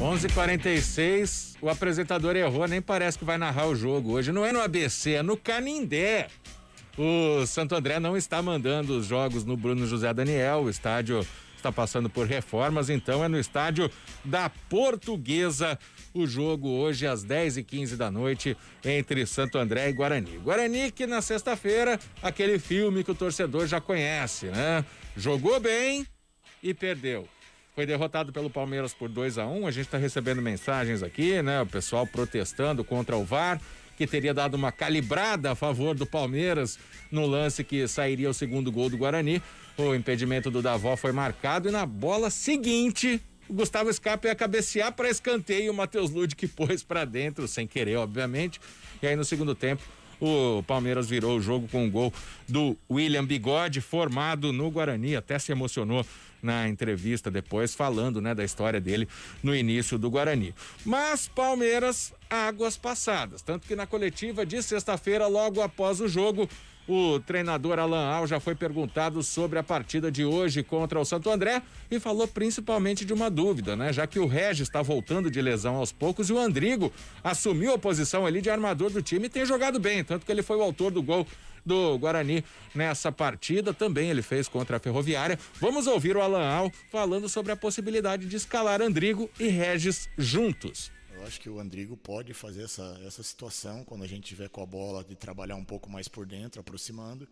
11:46. O apresentador errou, nem parece que vai narrar o jogo hoje. Não é no ABC, é no Canindé. O Santo André não está mandando os jogos no Bruno José Daniel. O estádio está passando por reformas, então é no estádio da Portuguesa o jogo hoje às 10 e 15 da noite entre Santo André e Guarani. Guarani que na sexta-feira, aquele filme que o torcedor já conhece, né? Jogou bem e perdeu. Foi derrotado pelo Palmeiras por 2 a 1 um. A gente está recebendo mensagens aqui, né? O pessoal protestando contra o VAR, que teria dado uma calibrada a favor do Palmeiras no lance que sairia o segundo gol do Guarani. O impedimento do Davó foi marcado e na bola seguinte o Gustavo Scarpa ia cabecear para escanteio, o Matheus Lude que pôs para dentro, sem querer, obviamente. E aí no segundo tempo, o Palmeiras virou o jogo com o um gol do William Bigode, formado no Guarani, até se emocionou na entrevista depois, falando né, da história dele no início do Guarani. Mas Palmeiras, águas passadas. Tanto que na coletiva de sexta-feira, logo após o jogo, o treinador Alan Al já foi perguntado sobre a partida de hoje contra o Santo André e falou principalmente de uma dúvida, né? Já que o Regis está voltando de lesão aos poucos e o Andrigo assumiu a posição ali de armador do time e tem jogado bem, tanto que ele foi o autor do gol do Guarani nessa partida. Também ele fez contra a Ferroviária. Vamos ouvir o Alan Al falando sobre a possibilidade de escalar Andrigo e Regis juntos. Eu acho que o Andrigo pode fazer essa, essa situação quando a gente tiver com a bola de trabalhar um pouco mais por dentro, aproximando.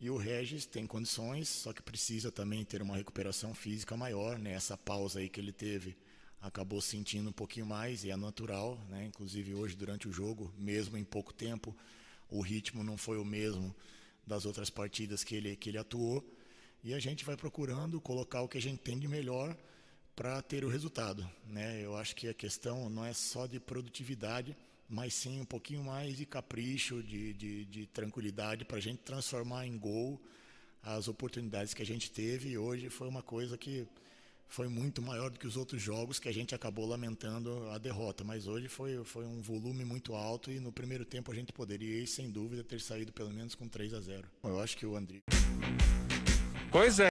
E o Regis tem condições, só que precisa também ter uma recuperação física maior, né? Essa pausa aí que ele teve acabou sentindo um pouquinho mais e é natural, né? Inclusive hoje durante o jogo, mesmo em pouco tempo, o ritmo não foi o mesmo das outras partidas que ele, que ele atuou. E a gente vai procurando colocar o que a gente tem de melhor para ter o resultado. Né? Eu acho que a questão não é só de produtividade, mas sim um pouquinho mais de capricho, de, de, de tranquilidade para a gente transformar em gol as oportunidades que a gente teve. E hoje foi uma coisa que foi muito maior do que os outros jogos que a gente acabou lamentando a derrota. Mas hoje foi, foi um volume muito alto e no primeiro tempo a gente poderia, sem dúvida, ter saído pelo menos com 3 a 0. Eu acho que o André. Pois é.